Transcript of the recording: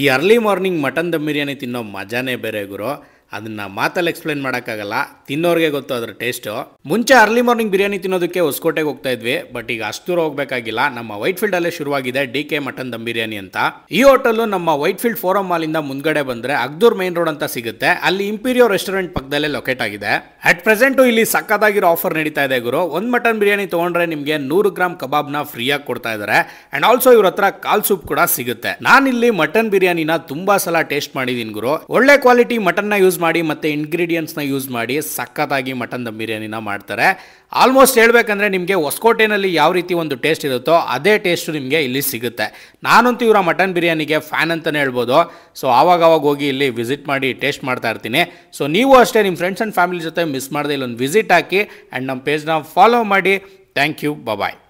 ಈ early morning mutton dum biryani ತಿನ್ನೋ ಮಜಾನೇ ಬೇರೆ ಗುರು ಅದನ್ನು ಮಾತಲ್ಲಿ ಎಕ್ಸ್ಪ್ಲೇನ್ ಮಾಡೋಕ್ಕಾಗಲ್ಲ ತಿನ್ನೋರಿಗೆ ಗೊತ್ತು ಅದರ ಟೇಸ್ಟು ಮುಂಚೆ ಅರ್ಲಿ ಮಾರ್ನಿಂಗ್ ಬಿರಿಯಾನಿ ತಿನ್ನೋದಕ್ಕೆ ಹೊಸಕೋಟೆಗೆ ಹೋಗ್ತಾ ಇದ್ವಿ ಬಟ್ ಈಗ ಅಷ್ಟು ದೂರ ಹೋಗಬೇಕಾಗಿಲ್ಲ ನಮ್ಮ ವೈಟ್ ಫೀಲ್ಡ್ ಅಲ್ಲೇ ಶುರುವಾಗಿದೆ D K mutton dum biryani ಅಂತ ಈ ಹೋಟೆಲ್ ನಮ್ಮ ವೈಟ್ ಫೀಲ್ಡ್ ಫೋರಂ ಮಾಲಿಂದ ಇಂದ ಮುಂದ್ಗಡೆ ಬಂದ್ರೆ ಅಗ್ದೂರ್ ಮೇನ್ ರೋಡ್ ಅಂತ ಸಿಗುತ್ತೆ ಅಲ್ಲಿ ಇಂಪೀರಿಯೋ ರೆಸ್ಟೋರೆಂಟ್ ಪಕ್ಕದಲ್ಲೇ ಲೊಕೇಟ್ ಆಗಿದೆ ಅಟ್ ಪ್ರೆಸೆಂಟ್ ಇಲ್ಲಿ ಸಕ್ಕದಾಗಿರೋ ಆಫರ್ ನಡೀತಾ ಇದೆ ಗುರು ಒಂದು ಮಟನ್ ಬಿರಿಯಾನಿ ತೊಗೊಂಡ್ರೆ ನಿಮಗೆ ನೂರು ಗ್ರಾಮ್ ಕಬಾಬ್ನ ಫ್ರೀಯಾಗಿ ಕೊಡ್ತಾ ಇದ್ದಾರೆ ಅಂಡ್ ಆಲ್ಸೋ ಇವ್ರ ಹತ್ರ ಕಾಲ್ ಸೂಪ್ ಕೂಡ ಸಿಗುತ್ತೆ ನಾನಿಲ್ಲಿ ಮಟನ್ ಬಿರಿಯಾನಿನ ತುಂಬಾ ಸಲ ಟೇಸ್ಟ್ ಮಾಡಿದೀನಿ ಗುರು ಒಳ್ಳೆ ಕ್ವಾಲಿಟಿ ಮಟನ್ ನ ಯೂಸ್ ಮಾಡಿ ಮತ್ತು ಇಂಗ್ರೀಡಿಯೆಂಟ್ಸ್ನ ಯೂಸ್ ಮಾಡಿ ಸಖತ್ತಾಗಿ ಮಟನ್ ದಮ್ ಬಿರಿಯಾನಿನ ಮಾಡ್ತಾರೆ ಆಲ್ಮೋಸ್ಟ್ ಹೇಳಬೇಕಂದ್ರೆ ನಿಮಗೆ ಹೊಸಕೋಟೆನಲ್ಲಿ ಯಾವ ರೀತಿ ಒಂದು ಟೇಸ್ಟ್ ಇರುತ್ತೋ ಅದೇ ಟೇಸ್ಟು ನಿಮಗೆ ಇಲ್ಲಿ ಸಿಗುತ್ತೆ ನಾನಂತೂ ಇವರ ಮಟನ್ ಬಿರಿಯಾನಿಗೆ ಫ್ಯಾನ್ ಅಂತಲೇ ಹೇಳ್ಬೋದು ಸೊ ಆವಾಗವಾಗ ಹೋಗಿ ಇಲ್ಲಿ ವಿಸಿಟ್ ಮಾಡಿ ಟೇಸ್ಟ್ ಮಾಡ್ತಾ ಇರ್ತೀನಿ ಸೊ ನೀವು ಅಷ್ಟೇ ನಿಮ್ಮ ಫ್ರೆಂಡ್ಸ್ ಆ್ಯಂಡ್ ಫ್ಯಾಮಿಲಿ ಜೊತೆ ಮಿಸ್ ಮಾಡದೆ ಇಲ್ಲೊಂದು ವಿಸಿಟ್ ಹಾಕಿ ಆ್ಯಂಡ್ ನಮ್ಮ ಪೇಜ್ನ ಫಾಲೋ ಮಾಡಿ ಥ್ಯಾಂಕ್ ಯು ಬಾಯ್